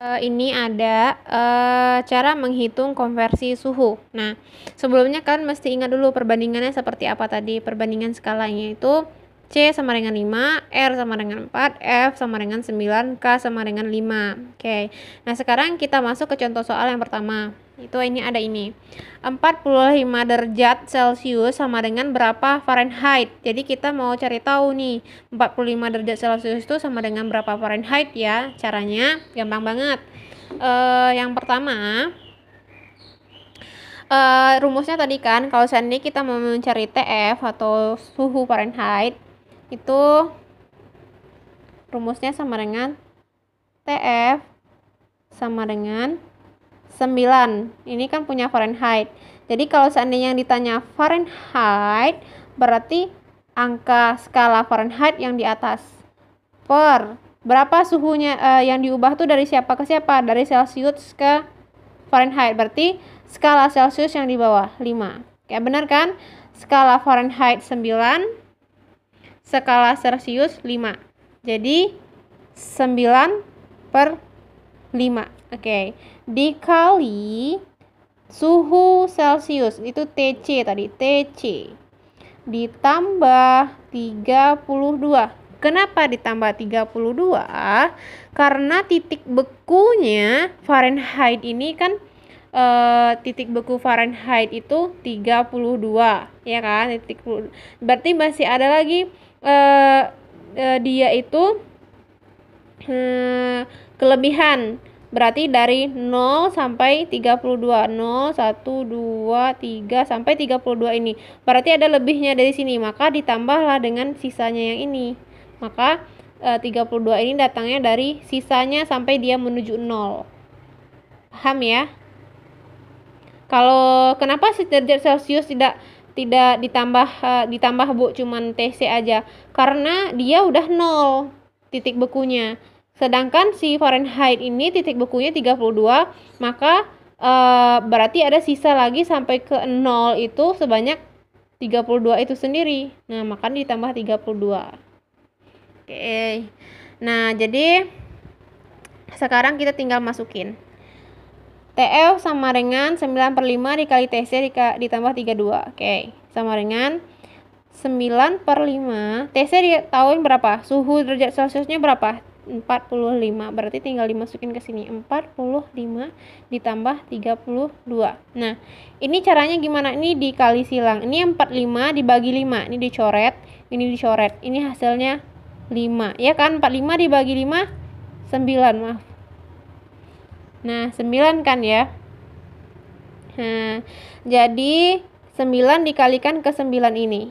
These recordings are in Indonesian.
Eh, ini ada uh, cara menghitung konversi suhu. Nah, sebelumnya kan mesti ingat dulu perbandingannya seperti apa tadi. Perbandingan skalanya itu C sama dengan 5, R sama dengan 4, F sama dengan 9, K sama dengan 5. Oke. Okay. Nah, sekarang kita masuk ke contoh soal yang pertama itu ini ada ini 45 derajat celcius sama dengan berapa Fahrenheit jadi kita mau cari tahu nih 45 derajat celcius itu sama dengan berapa Fahrenheit ya caranya gampang banget uh, yang pertama uh, rumusnya tadi kan kalau seandainya kita mau mencari TF atau suhu Fahrenheit itu rumusnya sama dengan TF sama dengan 9. Ini kan punya Fahrenheit. Jadi kalau seandainya yang ditanya Fahrenheit, berarti angka skala Fahrenheit yang di atas. Per berapa suhunya uh, yang diubah tuh dari siapa ke siapa? Dari Celsius ke Fahrenheit. Berarti skala Celsius yang di bawah 5. Kayak benar kan? Skala Fahrenheit 9, skala Celsius 5. Jadi 9 per 5. Oke. Okay dikali suhu Celcius itu TC tadi TC ditambah 32 Kenapa ditambah 32? Karena titik bekunya Fahrenheit ini kan e, titik beku Fahrenheit itu 32, ya kan? Titik berarti masih ada lagi e, e, dia itu e, kelebihan Berarti dari 0 sampai 32. 0, 1, 2, 3 sampai 32 ini. Berarti ada lebihnya dari sini, maka ditambahlah dengan sisanya yang ini. Maka e, eh, 32 ini datangnya dari sisanya sampai dia menuju 0. Paham ya? Kalau kenapa derajat Celcius tidak tidak ditambah e, ditambah bu cuman TC aja karena dia udah 0 titik bekunya Sedangkan si Fahrenheit ini titik bekunya 32, maka e, berarti ada sisa lagi sampai ke 0 itu sebanyak 32 itu sendiri. Nah, maka ditambah 32. Oke. Okay. Nah, jadi sekarang kita tinggal masukin. TF sama dengan 9 per 5 dikali TC ditambah 32. Oke, okay. sama dengan 9 per 5. TC tahun berapa? Suhu derajat Celciusnya berapa? 45 berarti tinggal dimasukin ke sini 45 ditambah 32 nah ini caranya gimana ini dikali silang ini 45 dibagi 5 ini dicoret ini dicoret ini hasilnya 5 ya kan 45 dibagi 5 9 maaf nah 9 kan ya nah jadi 9 dikalikan ke 9 ini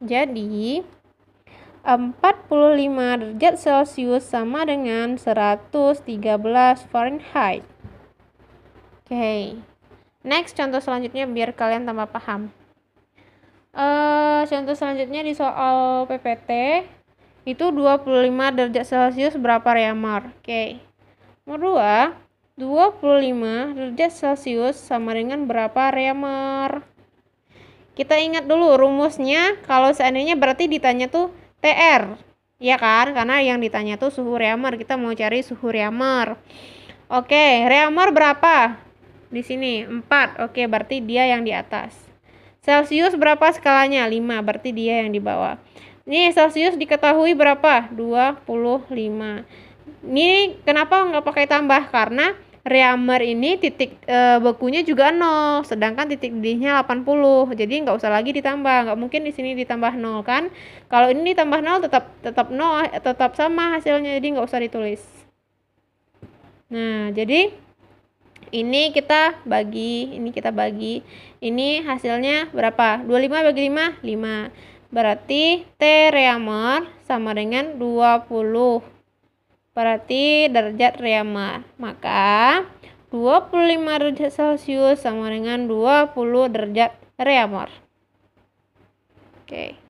Jadi, 45 derajat Celcius sama dengan 113 Fahrenheit. Oke. Okay. Next contoh selanjutnya biar kalian tambah paham. Uh, contoh selanjutnya di soal PPT itu 25 derajat Celcius berapa reamar? Oke. Okay. Nomor 2, 25 derajat Celcius sama dengan berapa reamar? kita ingat dulu rumusnya kalau seandainya berarti ditanya tuh TR ya kan karena yang ditanya tuh suhu reamer kita mau cari suhu reamer oke reamer berapa di sini 4 oke berarti dia yang di atas Celcius berapa skalanya 5 berarti dia yang di bawah ini celcius diketahui berapa 25 ini kenapa nggak pakai tambah karena reamer ini titik e, bekunya juga nol, sedangkan titik didihnya 80 jadi nggak usah lagi ditambah nggak mungkin di sini ditambah nol kan kalau ini ditambah nol tetap tetap nol, eh, tetap sama hasilnya jadi nggak usah ditulis nah jadi ini kita bagi ini kita bagi ini hasilnya berapa 25 bagi 5 5 berarti T reamer sama dengan 20 berarti derajat Riemann. Maka 25 derajat Celcius sama dengan 20 derajat Riemann. Oke. Okay.